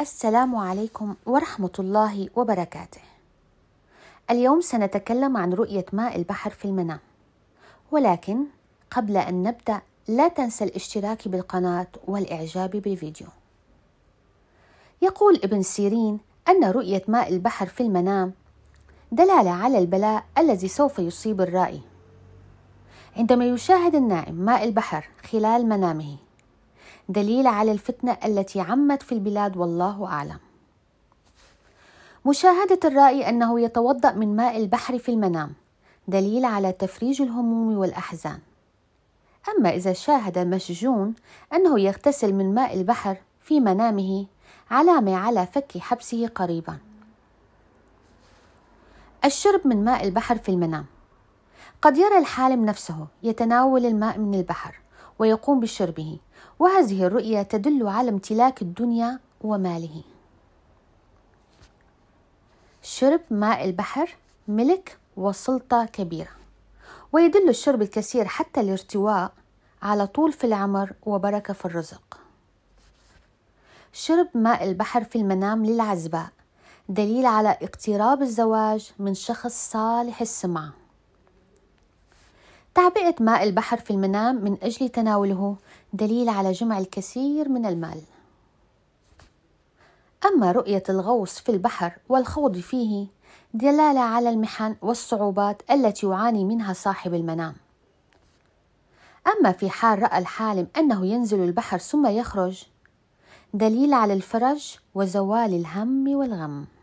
السلام عليكم ورحمة الله وبركاته. اليوم سنتكلم عن رؤية ماء البحر في المنام. ولكن قبل أن نبدأ لا تنسى الاشتراك بالقناة والإعجاب بالفيديو. يقول ابن سيرين أن رؤية ماء البحر في المنام دلالة على البلاء الذي سوف يصيب الرائي. عندما يشاهد النائم ماء البحر خلال منامه دليل على الفتنة التي عمت في البلاد والله أعلم مشاهدة الرائي أنه يتوضأ من ماء البحر في المنام دليل على تفريج الهموم والأحزان أما إذا شاهد مشجون أنه يغتسل من ماء البحر في منامه علامة على فك حبسه قريبا الشرب من ماء البحر في المنام قد يرى الحالم نفسه يتناول الماء من البحر ويقوم بشربه وهذه الرؤية تدل على امتلاك الدنيا وماله شرب ماء البحر ملك وسلطة كبيرة ويدل الشرب الكثير حتى الارتواء على طول في العمر وبركة في الرزق شرب ماء البحر في المنام للعزباء دليل على اقتراب الزواج من شخص صالح السمعه تعبئة ماء البحر في المنام من أجل تناوله دليل على جمع الكثير من المال أما رؤية الغوص في البحر والخوض فيه دلالة على المحن والصعوبات التي يعاني منها صاحب المنام أما في حال رأى الحالم أنه ينزل البحر ثم يخرج دليل على الفرج وزوال الهم والغم